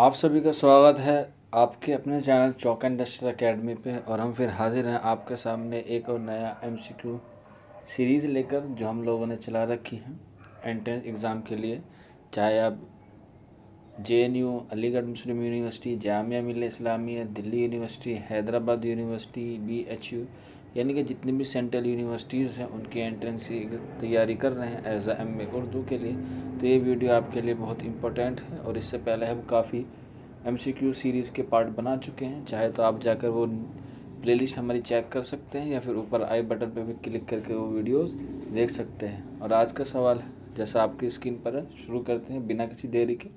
आप सभी का स्वागत है आपके अपने चैनल चौक इंडस्ट्रियल अकेडमी पे और हम फिर हाजिर हैं आपके सामने एक और नया एमसीक्यू सीरीज़ लेकर जो हम लोगों ने चला रखी है एंट्रेंस एग्ज़ाम के लिए चाहे आप J N U Aligarh Muslim university Jamia Millia Islamia Delhi university Hyderabad university B H U यानी कि जितनी भी सेंट्रल यूनिवर्सिटीज़ हैं उनकी एंट्रेंस की तैयारी कर रहे हैं एज एम ए उर्दू के लिए तो ये वीडियो आपके लिए बहुत इंपॉर्टेंट है और इससे पहले हम काफ़ी एम सीरीज़ के पार्ट बना चुके हैं चाहे तो आप जाकर वो प्लेलिस्ट हमारी चेक कर सकते हैं या फिर ऊपर आई बटन पर भी क्लिक करके वो वीडियोस देख सकते हैं और आज का सवाल है जैसा आपकी स्क्रीन पर है शुरू करते हैं बिना किसी देरी के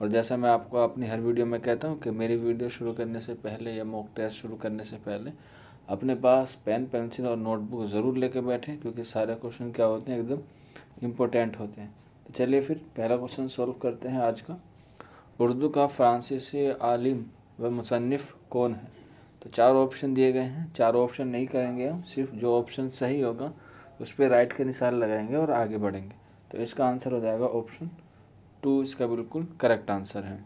और जैसा मैं आपको अपनी हर वीडियो में कहता हूँ कि मेरी वीडियो शुरू करने से पहले या मॉक टेस्ट शुरू करने से पहले अपने पास पेन पेंसिल और नोटबुक ज़रूर लेके बैठें क्योंकि सारे क्वेश्चन क्या होते हैं एकदम इम्पोर्टेंट होते हैं तो चलिए फिर पहला क्वेश्चन सॉल्व करते हैं आज का उर्दू का फ़्रांसीसी आलिम व मुसनफ़ कौन है तो चार ऑप्शन दिए गए हैं चार ऑप्शन नहीं करेंगे हम सिर्फ जो ऑप्शन सही होगा उस पर राइट के निशान लगाएंगे और आगे बढ़ेंगे तो इसका आंसर हो जाएगा ऑप्शन टू इसका बिल्कुल करेक्ट आंसर है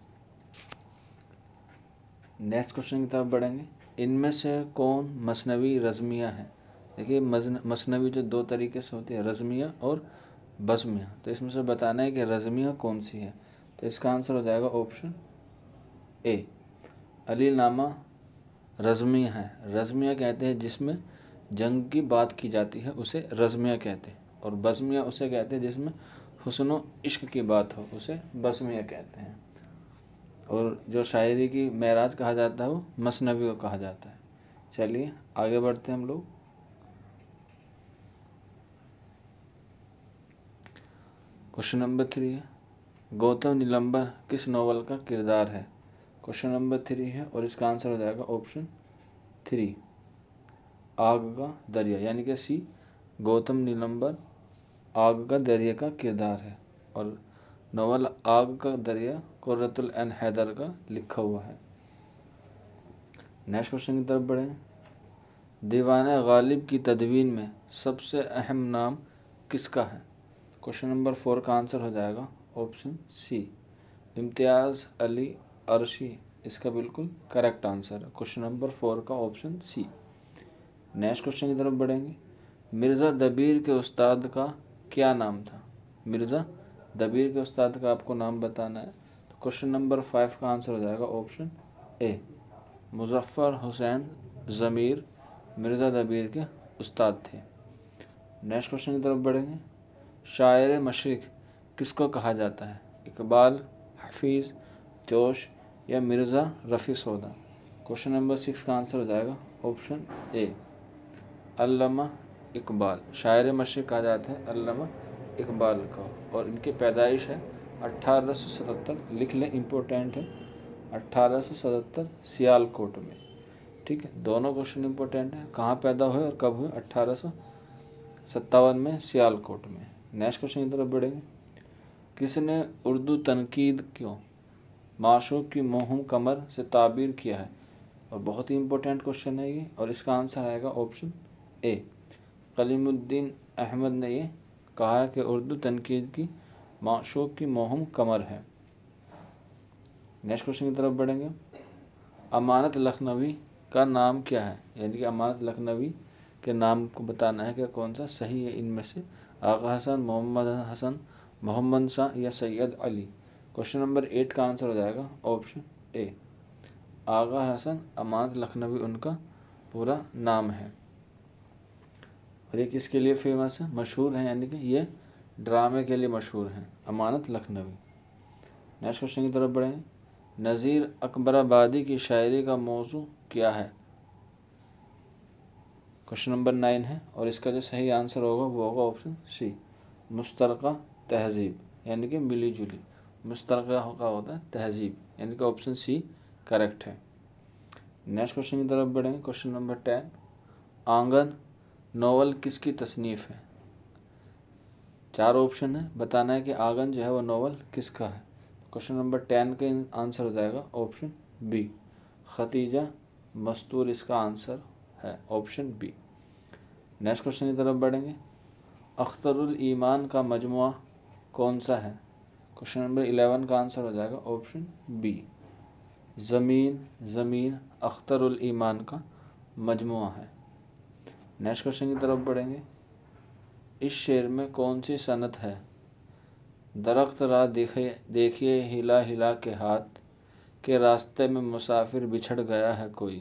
नेक्स्ट क्वेश्चन की तरफ बढ़ेंगे इनमें से कौन मसनवी रज़मिया है देखिए मसनवी जो दो तरीके से होती है रज़मिया और बज़मिया तो इसमें से बताना है कि रज़मिया कौन सी है तो इसका आंसर हो जाएगा ऑप्शन ए अली नामा रजमिया है रजमिया कहते हैं जिसमें जंग की बात की जाती है उसे रजमिया कहते हैं और बसमिया उसे कहते हैं जिसमें व इश्क की बात हो उसे बसमिया कहते हैं और जो शायरी की महराज कहा जाता है वो मसनवी को कहा जाता है चलिए आगे बढ़ते हैं हम लोग क्वेश्चन नंबर थ्री है गौतम निलंबर किस नावल का किरदार है क्वेश्चन नंबर थ्री है और इसका आंसर हो जाएगा ऑप्शन थ्री आग का दरिया यानी कि सी गौतम निलंबर आग का दरिया का किरदार है और नावल आग का दरिया कुरतुल एन हैदर का लिखा हुआ है नेक्स्ट क्वेश्चन की तरफ बढ़ें दीवान गालिब की तदवीन में सबसे अहम नाम किसका है क्वेश्चन नंबर फोर का आंसर हो जाएगा ऑप्शन सी इम्तियाज़ अली अरशी इसका बिल्कुल करेक्ट आंसर है क्वेश्चन नंबर फोर का ऑप्शन सी नेक्स्ट क्वेश्चन की तरफ बढ़ेंगे मिर्ज़ा दबीर के उस्ताद का क्या नाम था मिर्ज़ा दबीर के उस्ताद का आपको नाम बताना है तो क्वेश्चन नंबर फाइव का आंसर हो जाएगा ऑप्शन ए मुजफ़र हुसैन ज़मीर मिर्ज़ा दबीर के उस्ताद थे नेक्स्ट क्वेश्चन की तरफ बढ़ेंगे शायर मशरक़ किसको कहा जाता है इकबाल हफीज़ जोश या Mirza Rafi Sauda question number six का आंसर हो जाएगा ऑप्शन ए अल्लामा इकबाल शायर मशरक़ कहा जाता है अल्लामा इकबाल का और इनकी पैदाइश है सतहत्तर लिख लें इम्पोर्टेंट है सतहत्तर सियालकोट में ठीक है दोनों क्वेश्चन इंपॉर्टेंट है कहाँ पैदा हुए और कब हुए अट्ठारह सत्तावन में सियालकोट में नेक्स्ट क्वेश्चन की तरफ बढ़ेंगे किसने उर्दू तनकीद क्यों माशों की मोहम कमर से ताबीर किया है और बहुत ही इम्पोर्टेंट क्वेश्चन है ये और इसका आंसर आएगा ऑप्शन ए कलीमुद्दीन अहमद ने ये कहा है कि उर्दू तनकीद की माशों की मोहम कमर है नेक्स्ट क्वेश्चन की तरफ बढ़ेंगे अमानत लखनवी का नाम क्या है यानी कि अमानत लखनवी के नाम को बताना है कि कौन सा सही है इनमें से आगा हसन मोहम्मद हसन मोहम्मद शाह या Syed Ali question number eight का आंसर हो जाएगा ऑप्शन ए आगा हसन अमानत लखनवी उनका पूरा नाम है और ये किसके लिए फेमस है मशहूर हैं यानी कि ये ड्रामे के लिए मशहूर हैं अमानत लखनवी नेक्स्ट क्वेश्चन की तरफ बढ़ेंगे नज़ीर अकबर आबादी की शायरी का मौजू क्या है क्वेश्चन नंबर नाइन है और इसका जो सही आंसर होगा वो होगा ऑप्शन सी मुश्तरक तहज़ीब यानी कि मिली जुली मुश्तर होता है तहज़ीब यानी कि ऑप्शन सी करेक्ट है नेक्स्ट क्वेश्चन की तरफ बढ़ें question number ten Aangan novel किसकी तसनीफ़ है चार ऑप्शन है बताना है कि आंगन जो है वो नावल किसका है क्वेश्चन नंबर टेन का आंसर हो जाएगा ऑप्शन बी खतीजा मस्तूर इसका आंसर है ऑप्शन बी नेक्स्ट क्वेश्चन की तरफ बढ़ेंगे अख्तरुल ईमान का मजमु कौन सा है क्वेश्चन नंबर इलेवन का आंसर हो जाएगा ऑप्शन बी ज़मीन ज़मीन अख्तरुल ईमान का मजमु है नेक्स्ट क्वेश्चन की तरफ बढ़ेंगे इस शेर में कौन सी सनत है दरख्त राह देखे देखिए हिला हिला के हाथ के रास्ते में मुसाफिर बिछड़ गया है कोई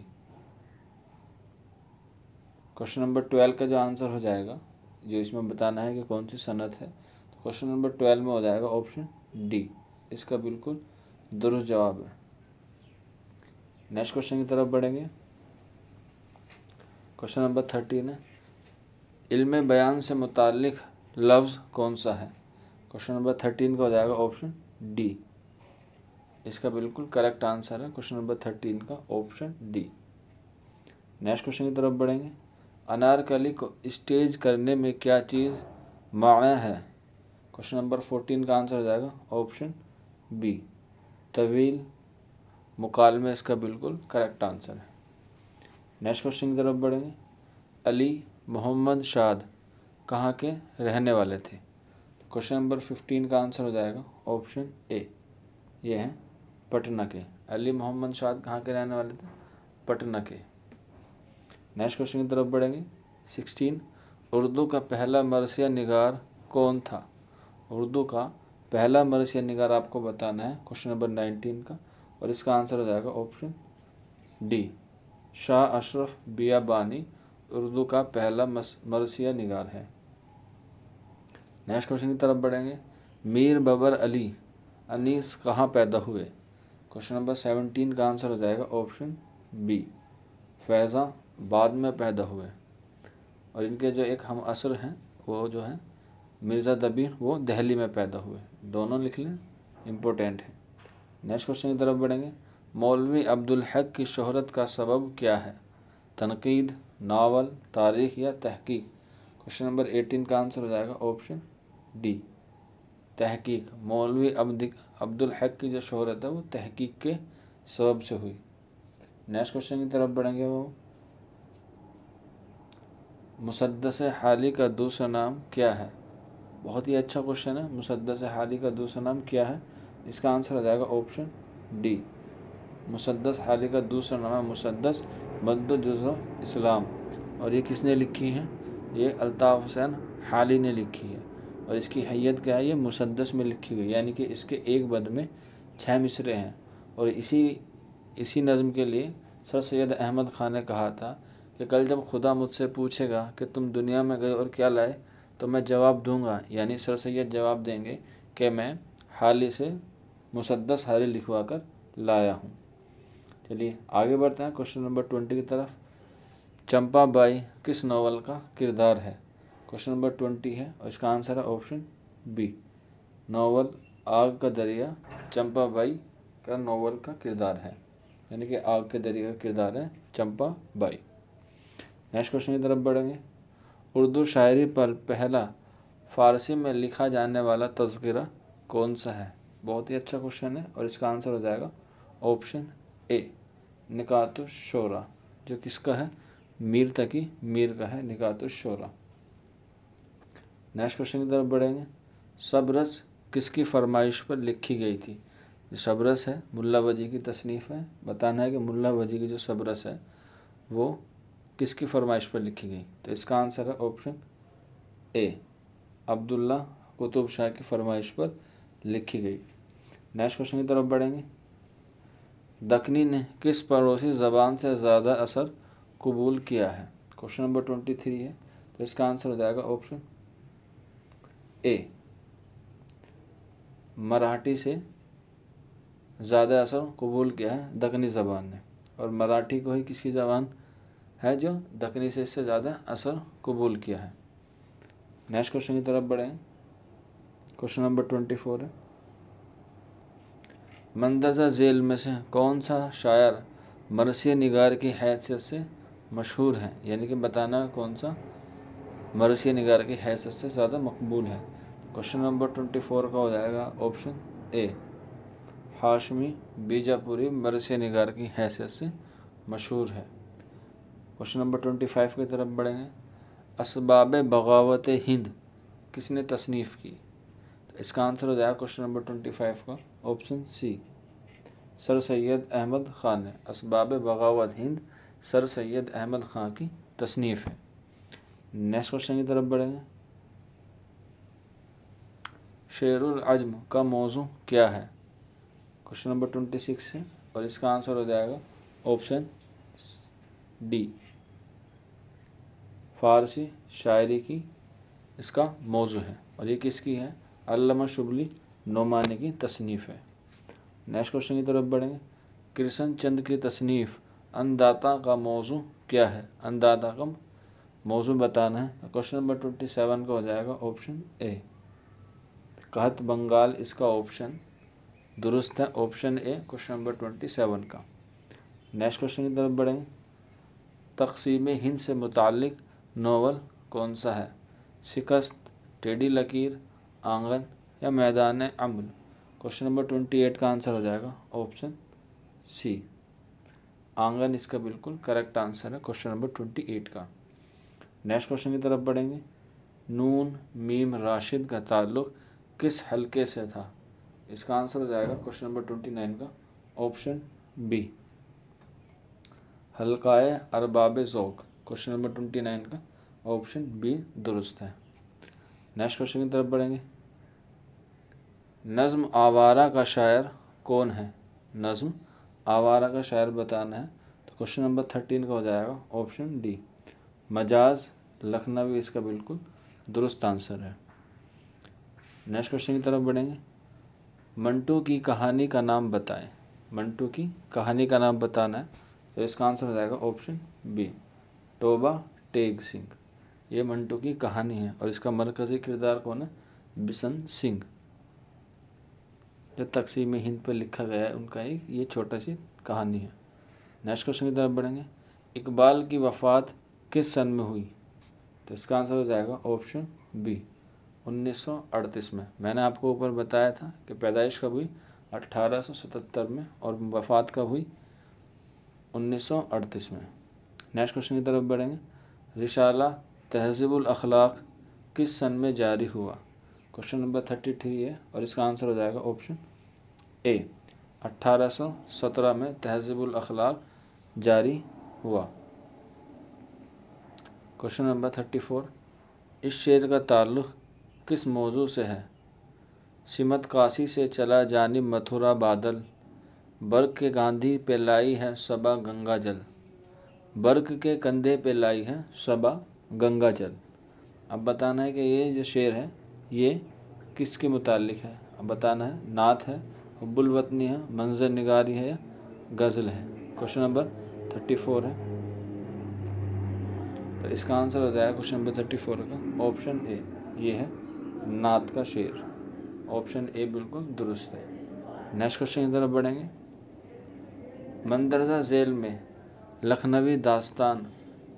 क्वेश्चन नंबर ट्वेल्व का जो आंसर हो जाएगा जो इसमें बताना है कि कौन सी सनत है क्वेश्चन नंबर ट्वेल्व में हो जाएगा ऑप्शन डी इसका बिल्कुल दुरुस्त जवाब है नेक्स्ट क्वेश्चन की तरफ बढ़ेंगे क्वेश्चन नंबर थर्टीन है इल्म बयान से मुतक लफ्ज़ कौन सा है क्वेश्चन नंबर थर्टीन का हो जाएगा ऑप्शन डी इसका बिल्कुल करेक्ट आंसर है क्वेश्चन नंबर थर्टीन का ऑप्शन डी नेक्स्ट क्वेश्चन की तरफ बढ़ेंगे अनारकली को स्टेज करने में क्या चीज़ माना है क्वेश्चन नंबर फोर्टीन का आंसर हो जाएगा ऑप्शन बी तवील मुकालमे इसका बिल्कुल करेक्ट आंसर है नेक्स्ट क्वेश्चन की तरफ बढ़ेंगे अली मोहम्मद शाद कहाँ के रहने वाले थे क्वेश्चन नंबर फिफ्टीन का आंसर हो जाएगा ऑप्शन ए ये हैं पटना के अली मोहम्मद शाद कहाँ के रहने वाले थे पटना के नेक्स्ट क्वेश्चन की तरफ बढ़ेंगे सिक्सटीन उर्दू का पहला मरसिया निगार कौन था उर्दू का पहला मरसिया निगार आपको बताना है क्वेश्चन नंबर नाइनटीन का और इसका आंसर हो जाएगा ऑप्शन डी शाह अशरफ बियाबानी उर्दू का पहला मरसिया निगार है नेक्स्ट क्वेश्चन की तरफ बढ़ेंगे मीर बबर अली अनीस कहाँ पैदा हुए क्वेश्चन नंबर सेवनटीन का आंसर हो जाएगा ऑप्शन बी फैज़ा बाद में पैदा हुए और इनके जो एक हम असर हैं वो जो है मिर्ज़ा दबीर वो दहली में पैदा हुए दोनों लिख लें इम्पोर्टेंट है नेक्स्ट क्वेश्चन की तरफ बढ़ेंगे मौलवी अब्दुल हक की शहरत का सबब क्या है तनकीद नावल तारीख या तहकीक क्वेश्चन नंबर एटीन का आंसर हो जाएगा ऑप्शन डी तहकीक मौलवी अब्दुल हक की जो शहरत है वो तहकीक के सबब से हुई नेक्स्ट क्वेश्चन की तरफ बढ़ेंगे वो मुसदस हाली का दूसरा नाम क्या है बहुत ही अच्छा क्वेश्चन है मुसद्दस हाली का दूसरा नाम क्या है इसका आंसर आ जाएगा ऑप्शन डी मुसद्दस हाली का दूसरा नाम है मुसद्दस बदजो इस्लाम और ये किसने लिखी है ये अलताफ़ हुसैन हाली ने लिखी है और इसकी हैत क्या है ये मुसद्दस में लिखी हुई यानी कि इसके एक बद में छः मिसरे हैं और इसी इसी नज़म के लिए सर सैद अहमद ख़ान ने कहा था कि कल जब खुदा मुझसे पूछेगा कि तुम दुनिया में गए और क्या लाए तो मैं जवाब दूंगा यानी सर सैद जवाब देंगे कि मैं हाल ही से मुसदस हाली लिखवा कर लाया हूँ चलिए आगे बढ़ते हैं क्वेश्चन नंबर ट्वेंटी की तरफ चंपा बाई किस नावल का किरदार है क्वेश्चन नंबर ट्वेंटी है और इसका आंसर है ऑप्शन बी नावल आग का दरिया चंपा बाई का नावल का किरदार है यानी कि आग के दरिया का किरदार है चंपा बाई नेक्स्ट क्वेश्चन की तरफ बढ़ेंगे उर्दू शायरी पर पहला फ़ारसी में लिखा जाने वाला तस्करा कौन सा है बहुत ही अच्छा क्वेश्चन है और इसका आंसर हो जाएगा ऑप्शन ए निकात शोरा जो किसका है मीर तकी मीर का है निकात शोरा नेक्स्ट क्वेश्चन की तरफ बढ़ेंगे सबरस किसकी फरमाइश पर लिखी गई थी जो सबरस है मुल्ला वजी की तसनीफ़ है बताना है कि मुल्ला वजी की जो सबरस है वो किसकी फरमाइश पर लिखी गई तो इसका आंसर है ऑप्शन ए अब्दुल्ला कुतुब शाह की फरमाइश पर लिखी गई नेक्स्ट क्वेश्चन की तरफ बढ़ेंगे दखनी ने किस पड़ोसी ज़बान से ज़्यादा असर कबूल किया है क्वेश्चन नंबर ट्वेंटी थ्री है तो इसका आंसर हो जाएगा ऑप्शन ए मराठी से ज़्यादा असर कबूल किया है दखनी ज़बान ने और मराठी को ही किसकी ज़बान है जो दखनी से इससे ज़्यादा असर कबूल किया है नेक्स्ट क्वेश्चन की तरफ बढ़ें क्वेश्चन नंबर ट्वेंटी फोर है मंदरजा झेल में से कौन सा शायर मरसी निगार की हैसियत से मशहूर है यानी कि बताना कौन सा मरसी निगार की हैसियत से ज़्यादा मकबूल है क्वेश्चन नंबर ट्वेंटी फोर का हो जाएगा ऑप्शन ए हाशमी बीजापुरी मरसी निगार की हैसियत से मशहूर है क्वेश्चन नंबर ट्वेंटी फाइव की तरफ बढ़ेंगे इसबाब बगावत हिंद किसने तसनीफ़ की तो इसका आंसर हो जाएगा क्वेश्चन नंबर ट्वेंटी फाइव का option C sir Syed Ahmad Khan ने इसबाब बगावत हिंद सर सैद अहमद ख़ान की तसनीफ़ है नेक्स्ट क्वेश्चन की तरफ बढ़ेंगे शेरजम का मौजू क्या है क्वेश्चन नंबर ट्वेंटी सिक्स है और इसका आंसर हो जाएगा ऑप्शन डी फ़ारसी शायरी की इसका मौजू है और ये किसकी है अल्लामा शुबली नोमानी की तसनीफ़ है नेक्स्ट क्वेश्चन की तरफ बढ़ेंगे कृष्ण चंद की तसनीफ़ अनदाता का मौजू क्या है अनदाता का मौजू बताना है तो क्वेश्चन नंबर ट्वेंटी सेवन का हो जाएगा ऑप्शन ए कहत बंगाल इसका ऑप्शन दुरुस्त है option A question number twenty seven का नेक्स्ट क्वेश्चन की तरफ बढ़ेंगे तकसीम हिंद से मुतक नावल कौन सा है शिकस्त टेढ़ी लकीर आंगन या मैदान अम्ल क्वेश्चन नंबर ट्वेंटी एट का आंसर हो जाएगा ऑप्शन सी आंगन इसका बिल्कुल करेक्ट आंसर है क्वेश्चन नंबर ट्वेंटी एट का नेक्स्ट क्वेश्चन की तरफ बढ़ेंगे नून मीम राशिद का ताल्लुक किस हलके से था इसका आंसर हो जाएगा क्वेश्चन नंबर ट्वेंटी नाइन का ऑप्शन बी हल्का अरबाब ज़ोक़ क्वेश्चन नंबर ट्वेंटी नाइन का ऑप्शन बी दुरुस्त है नेक्स्ट क्वेश्चन की तरफ बढ़ेंगे नज्म आवारा का शायर कौन है नज़्म आवारा का शायर बताना है तो क्वेश्चन नंबर थर्टीन का हो जाएगा ऑप्शन डी मजाज लखनवी इसका बिल्कुल दुरुस्त आंसर है नेक्स्ट क्वेश्चन की तरफ बढ़ेंगे मंटू की कहानी का नाम बताएं मंटू की कहानी का नाम बताना है तो इसका आंसर हो जाएगा ऑप्शन बी टोबा टेग सिंह ये मंटू की कहानी है और इसका मरकज़ी किरदार कौन है बिशन सिंह जो तकसीम हिंद पर लिखा गया है उनका एक ये छोटा सी कहानी है नेक्स्ट क्वेश्चन की तरफ बढ़ेंगे इकबाल की वफ़ात किस सन में हुई तो इसका आंसर हो जाएगा ऑप्शन बी 1938 में मैंने आपको ऊपर बताया था कि पैदाइश कब हुई 1877 में और वफ़ात कब हुई 1938 में नेक्स्ट क्वेश्चन की तरफ बढ़ेंगे रिशाला तहजीबल अखलाक किस सन में जारी हुआ क्वेश्चन नंबर थर्टी थ्री है और इसका आंसर हो जाएगा ऑप्शन ए 1817 में तहजीबल अखलाक जारी हुआ क्वेश्चन नंबर थर्टी फोर इस शेर का ताल्लुक किस मौजू से है सिमत काशी से चला जानी मथुरा बादल बर्ग के गांधी पे लाई है सबा गंगा जल बर्क के कंधे पे लाई है सबा गंगा जल अब बताना है कि ये जो शेर है ये किसके मुतालिक है अब बताना है नात है हब्बुल वतनी है मंजर निगारी है या गज़ल है क्वेश्चन नंबर थर्टी फोर है तो इसका आंसर हो जाएगा क्वेश्चन नंबर थर्टी फोर का ऑप्शन ए ये है नात का शेर ऑप्शन ए बिल्कुल दुरुस्त है नेक्स्ट क्वेश्चन की तरफ बढ़ेंगे मंदरजा जेल में लखनवी दास्तान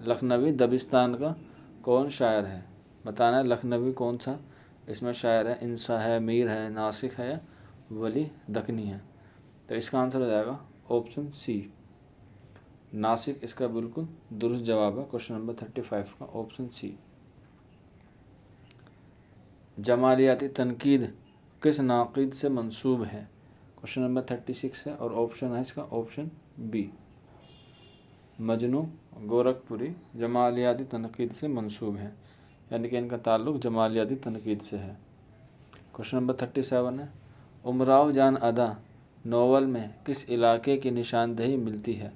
लखनवी दबिस्तान का कौन शायर है बताना है लखनवी कौन सा इसमें शायर है इंसा है मीर है नासिक है या वली दखनी है तो इसका आंसर हो जाएगा ऑप्शन सी नासिक इसका बिल्कुल दुरुस्त जवाब है क्वेश्चन नंबर थर्टी फाइव का ऑप्शन सी जमालियाती तनकीद किस नाक़द से मंसूब है क्वेश्चन नंबर थर्टी सिक्स है और ऑप्शन है इसका ऑप्शन बी मजनू गोरखपुरी जमालियाती तनकीद से मंसूब हैं यानी कि इनका ताल्लुक जमालियाती तनकीद से है क्वेश्चन नंबर थर्टी सेवन है उमराव जान अदा नावल में किस इलाके की निशानदेही मिलती है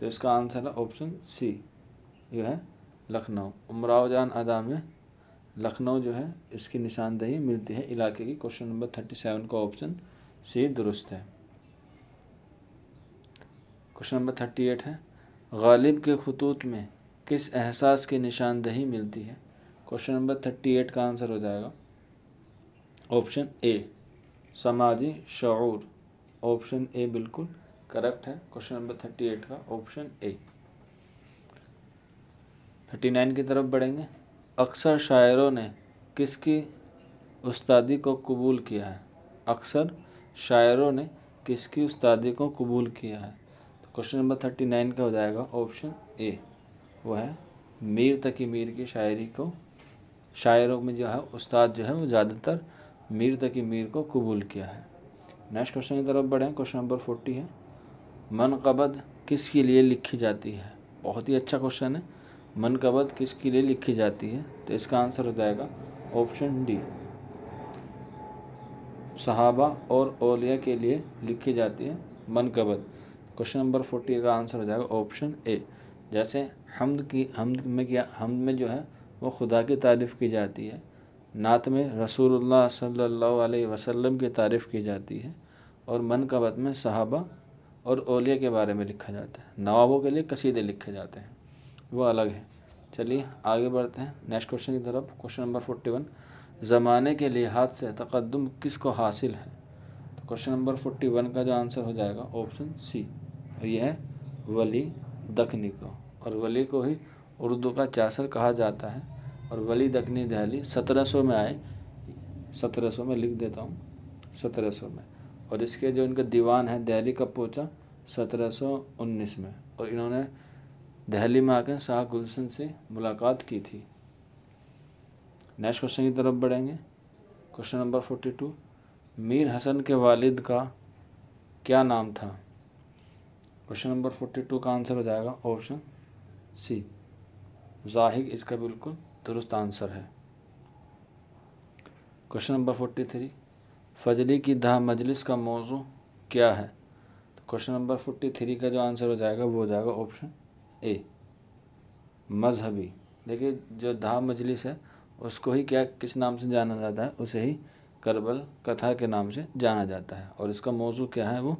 तो इसका आंसर है ऑप्शन सी जो है लखनऊ उमराव जान अदा में लखनऊ जो है इसकी निशानदेही मिलती है इलाके की क्वेश्चन नंबर थर्टी सेवन का ऑप्शन सी दुरुस्त है क्वेश्चन नंबर थर्टी एट है गालिब के खतूत में किस एहसास की निशानदही मिलती है क्वेश्चन नंबर थर्टी एट का आंसर हो जाएगा ऑप्शन ए समाजी शूर ऑप्शन ए बिल्कुल करेक्ट है क्वेश्चन नंबर थर्टी एट का ऑप्शन ए थर्टी नाइन की तरफ बढ़ेंगे अक्सर शायरों ने किसकी उस्तादी को कबूल किया है अक्सर शायरों ने किसकी उस्तादी को कबूल किया है क्वेश्चन नंबर थर्टी नाइन का हो जाएगा ऑप्शन ए वो है मीर तकी मीर की शायरी को शायरों में जो है उस्ताद जो है वो ज़्यादातर मीर तकी मीर को कबूल किया है नेक्स्ट क्वेश्चन की तरफ बढ़ें क्वेश्चन नंबर फोर्टी है मनकबद किसके लिए लिखी जाती है बहुत ही अच्छा क्वेश्चन है मनकबद किसके लिए लिखी जाती है तो इसका आंसर हो जाएगा ऑप्शन डी सहाबा और ओलिया के लिए लिखी जाती है मनकबद क्वेश्चन नंबर फोर्टी का आंसर हो जाएगा ऑप्शन ए जैसे हमद की हमद में क्या हमद में जो है वो खुदा की तारीफ़ की जाती है नात में रसूलुल्लाह सल्लल्लाहु अलैहि वसल्लम की तारीफ़ की जाती है और मन मनकबत में सहाबा और ओलिया के बारे में लिखा जाता है नवाबों के लिए कसीदे लिखे जाते हैं वो अलग है चलिए आगे बढ़ते हैं नेक्स्ट क्वेश्चन की तरफ क्वेश्चन नंबर फोर्टी वन ज़माने के लिहाज से तकदम किस को हासिल है तो क्वेश्चन नंबर फोर्टी वन का जो आंसर हो जाएगा ऑप्शन सी यह वली दखनी को और वली को ही उर्दू का चासर कहा जाता है और वली दखनी दहली 1700 में आए 1700 में लिख देता हूँ 1700 में और इसके जो इनका दीवान है दहली कब पहुँचा 1719 में और इन्होंने दहली में आकर शाह गुलशन से मुलाकात की थी नेक्स्ट क्वेश्चन की तरफ बढ़ेंगे question number forty two Mir Hasan के वालिद का क्या नाम था क्वेश्चन नंबर फोर्टी टू का आंसर हो जाएगा ऑप्शन सी जाहिग इसका बिल्कुल दुरुस्त आंसर है क्वेश्चन नंबर फोर्टी थ्री फजली की दहा मजलिस का मौजू क्या है तो क्वेश्चन नंबर फोर्टी थ्री का जो आंसर हो जाएगा वो हो जाएगा ऑप्शन ए मजहबी देखिए जो दहा मजलिस है उसको ही क्या किस नाम से जाना जाता है उसे ही करबल कथा के नाम से जाना जाता है और इसका मौजू क्या है वो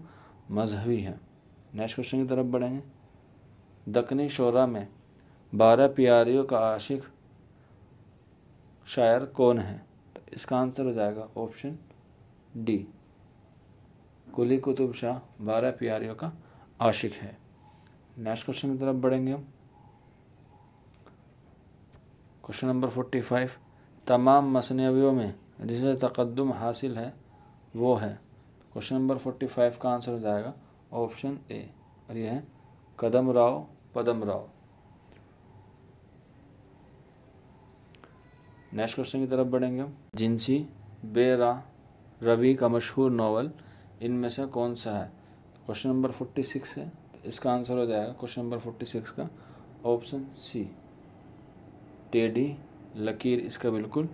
मजहबी है नेक्स्ट क्वेश्चन की तरफ बढ़ेंगे दक्षिणी शोरा में बारह प्यारियों का आशिक शायर कौन है तो इसका आंसर हो जाएगा ऑप्शन डी कुली कुतुब शाह बारह प्यारियों का आशिक है नेक्स्ट क्वेश्चन की तरफ बढ़ेंगे हम क्वेश्चन नंबर फोर्टी फाइव तमाम मसनवियों में जिसे तकदम हासिल है वो है क्वेश्चन नंबर फोर्टी फाइव का आंसर हो जाएगा ऑप्शन ए और यह है कदम राव पदम राव नेक्स्ट क्वेश्चन की तरफ बढ़ेंगे हम जिनसी बेरा रवि का मशहूर नावल इनमें से कौन सा है क्वेश्चन नंबर फोर्टी सिक्स है तो इसका आंसर हो जाएगा क्वेश्चन नंबर फोर्टी सिक्स का ऑप्शन सी टेडी लकीर इसका बिल्कुल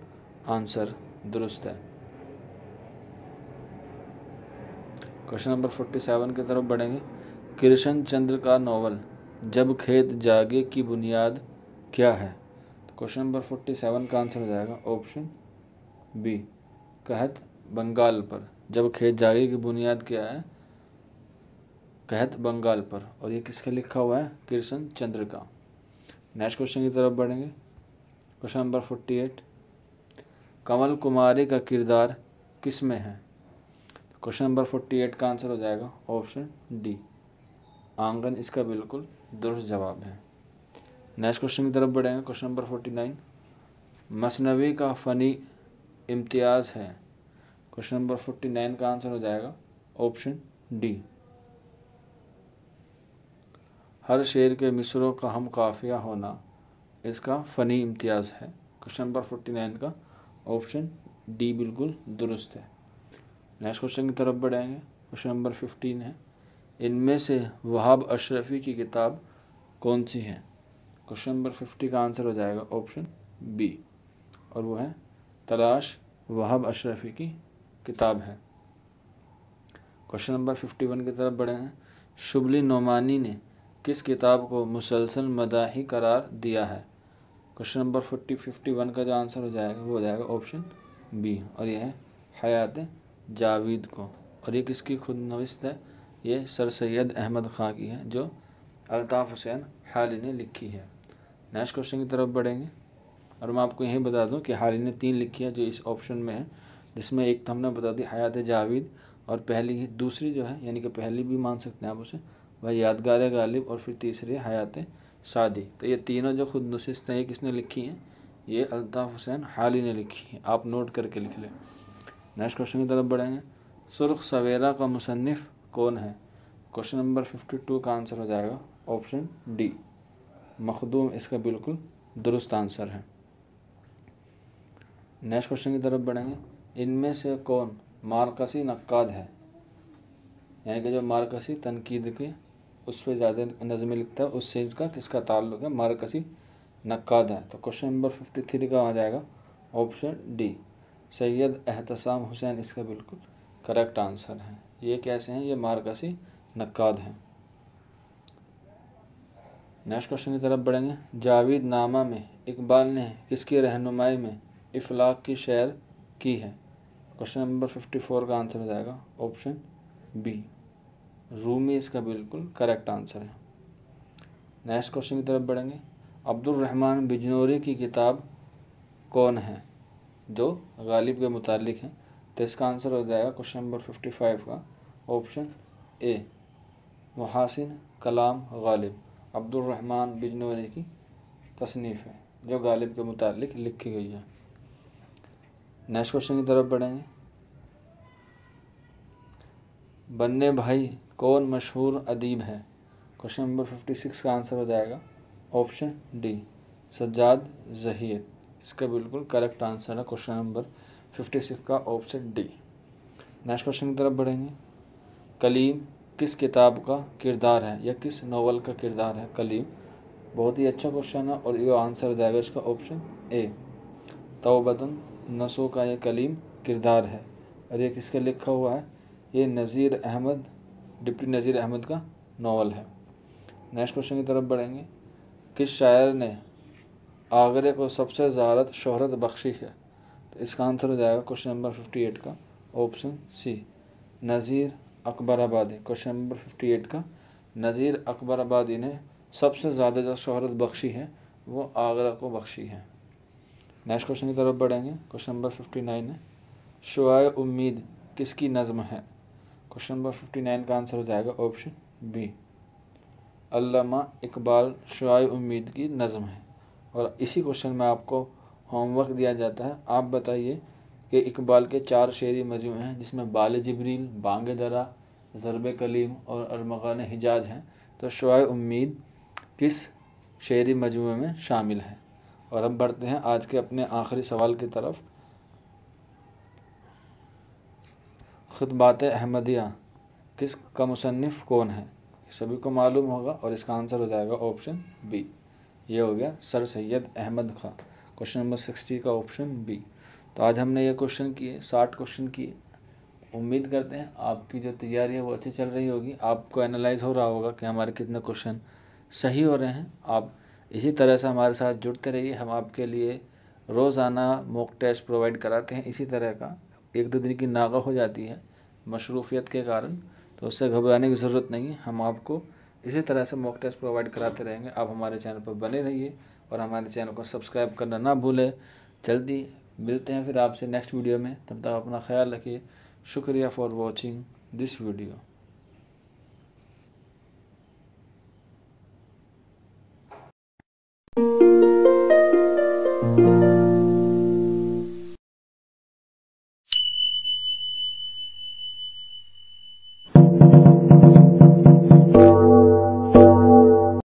आंसर दुरुस्त है क्वेश्चन नंबर फोर्टी सेवन की तरफ बढ़ेंगे कृष्ण चंद्र का नावल जब खेत जागे की बुनियाद क्या है तो क्वेश्चन नंबर फोर्टी सेवन का आंसर हो जाएगा ऑप्शन बी कहत बंगाल पर जब खेत जागे की बुनियाद क्या है कहत बंगाल पर और ये किसके लिखा हुआ है कृष्ण चंद्र का नेक्स्ट क्वेश्चन की तरफ बढ़ेंगे question number forty eight Kamal Kumari का किरदार किस में है क्वेश्चन नंबर फोर्टी एट का आंसर हो जाएगा ऑप्शन डी आंगन इसका बिल्कुल दुरुस्त जवाब है नेक्स्ट क्वेश्चन की तरफ बढ़ेंगे क्वेश्चन नंबर फोर्टी नाइन मसनवी का फ़नी इम्तियाज़ है क्वेश्चन नंबर फोर्टी नाइन का आंसर हो जाएगा ऑप्शन डी हर शेर के मिसरों का हम काफिया होना इसका फ़नी इम्तियाज़ है क्वेश्चन नंबर फोर्टी नाइन का ऑप्शन डी बिल्कुल दुरुस्त है नेक्स्ट क्वेश्चन की तरफ बढ़ेंगे क्वेश्चन नंबर फिफ्टीन है इनमें से वहाब अशरफी की किताब कौन सी है क्वेश्चन नंबर फिफ्टी का आंसर हो जाएगा ऑप्शन बी और वो है तलाश वहाब अशरफी की किताब है क्वेश्चन नंबर फिफ्टी वन की तरफ बढ़े हैं शुबली नोमानी ने किस किताब को मुसलसल मदाही करार दिया है question number forty fifty one का जो आंसर हो जाएगा वो हो जाएगा ऑप्शन बी और यह है हयात जावेद को और ये किसकी खुद नविस्त है ये सर सैद अहमद ख़ान की है जो अलताफ़ हुसैन हाली ने लिखी है नेक्स्ट क्वेश्चन की तरफ बढ़ेंगे और मैं आपको यही बता दूं कि हाली ने तीन लिखी है जो इस ऑप्शन में है जिसमें एक तो हमने बता दी हयात जावेद और पहली है दूसरी जो है यानी कि पहली भी मान सकते हैं आप उसे वह यादगार गालिब और फिर तीसरी हयात शादी तो ये तीनों जो खुद नशिस्त हैं ये किसने लिखी हैं ये अलताफ़ हुसैन हाली ने लिखी है आप नोट करके लिख लें नेक्स्ट क्वेश्चन की तरफ बढ़ेंगे सुर्ख सवेरा का मुसनफ़ कौन है क्वेश्चन नंबर फिफ्टी टू का आंसर हो जाएगा ऑप्शन डी मखदूम इसका बिल्कुल दुरुस्त आंसर है नेक्स्ट क्वेश्चन की तरफ बढ़ेंगे इनमें से कौन मार्कसी नक्काद है यानी कि जो मार्कसी तनकीद के उस पर ज़्यादा नज़में लिखता है उस चीज़ का किसका ताल्लुक है मार्कसी नक्काद है तो क्वेश्चन नंबर फिफ्टी थ्री का आ जाएगा ऑप्शन डी सैयद एहतसाम हुसैन इसका बिल्कुल करेक्ट आंसर है ये कैसे हैं ये मार्कसी नक्काद हैं नेक्स्ट क्वेश्चन की तरफ बढ़ेंगे जावेद नामा में इकबाल ने किसकी रहनुमाई में इफलाक की शेयर की है क्वेश्चन नंबर फिफ्टी फोर का आंसर हो जाएगा ऑप्शन बी रूमी इसका बिल्कुल करेक्ट आंसर है नेक्स्ट क्वेश्चन की तरफ बढ़ेंगे अब्दुलरहमान बिजनौरी की किताब कौन है जो गालिब के मुतालिक हैं तो इसका आंसर हो जाएगा क्वेश्चन नंबर फिफ्टी फाइव का ऑप्शन ए महासिन कलाम गालिब अब्दुलरहमान बिजनौरी की तसनीफ़ है जो गालिब के मुतालिक लिखी गई है नेक्स्ट क्वेश्चन की तरफ बढ़ेंगे बन्ने भाई कौन मशहूर अदीब है क्वेश्चन नंबर फिफ्टी सिक्स का आंसर हो जाएगा ऑप्शन डी सज्जाद जहीर इसका बिल्कुल करेक्ट आंसर है क्वेश्चन नंबर फिफ्टी सिक्स का ऑप्शन डी नेक्स्ट क्वेश्चन की तरफ बढ़ेंगे कलीम किस किताब का किरदार है या किस नावल का किरदार है कलीम बहुत ही अच्छा क्वेश्चन है और ये आंसर हो जाएगा इसका ऑप्शन ए तोबतन नसों का यह कलीम किरदार है और ये किसका लिखा हुआ है ये नज़ीर अहमद डिप्टी नज़ीर अहमद का नावल है नेक्स्ट क्वेश्चन की तरफ बढ़ेंगे किस शायर ने आगरे को सबसे ज़्यादा शहरत बख्शी है तो इसका आंसर हो जाएगा क्वेश्चन नंबर फिफ्टी एट का option C Nazir Akbarabadi question number fifty eight का नज़ीर अकबर आबादी ने सबसे ज़्यादा जो शहरत बख्शी है वो आगरा को बख्शी है नेक्स्ट क्वेश्चन की तरफ बढ़ेंगे क्वेश्चन नंबर फिफ्टी नाइन है शुआ उम्मीद किसकी नज़म है क्वेश्चन नंबर फिफ्टी नाइन का आंसर हो जाएगा ऑप्शन बी अल्लामा इकबाल शुआ उम्मीद की नज़म है और इसी क्वेश्चन में आपको होमवर्क दिया जाता है आप बताइए कि इकबाल के चार शेरी मजमू हैं जिसमें बाल जबरील बांग दरा ज़रब कलीम और अरमगान हिजाज हैं तो शुआ उम्मीद किस शेरी मजमू में शामिल है और अब बढ़ते हैं आज के अपने आखिरी सवाल की तरफ खतबात अहमदिया किस का मुसनफ़ कौन है सभी को मालूम होगा और इसका आंसर हो जाएगा ऑप्शन बी ये हो गया sir Syed Ahmad Khan question number sixty का ऑप्शन बी तो आज हमने ये क्वेश्चन किए साठ क्वेश्चन किए उम्मीद करते हैं आपकी जो तैयारी है वो अच्छी चल रही होगी आपको एनालाइज हो रहा होगा कि हमारे कितने क्वेश्चन सही हो रहे हैं आप इसी तरह से हमारे साथ जुड़ते रहिए हम आपके लिए रोज़ाना मॉक टेस्ट प्रोवाइड कराते हैं इसी तरह का एक दो दिन की नागा हो जाती है मशरूफियत के कारण तो उससे घबराने की ज़रूरत नहीं है हम आपको इसी तरह से मॉक टेस्ट प्रोवाइड कराते रहेंगे आप हमारे चैनल पर बने रहिए और हमारे चैनल को सब्सक्राइब करना ना भूलें जल्दी मिलते हैं फिर आपसे नेक्स्ट वीडियो में तब तक अपना ख्याल रखिए शुक्रिया for watching this video thank you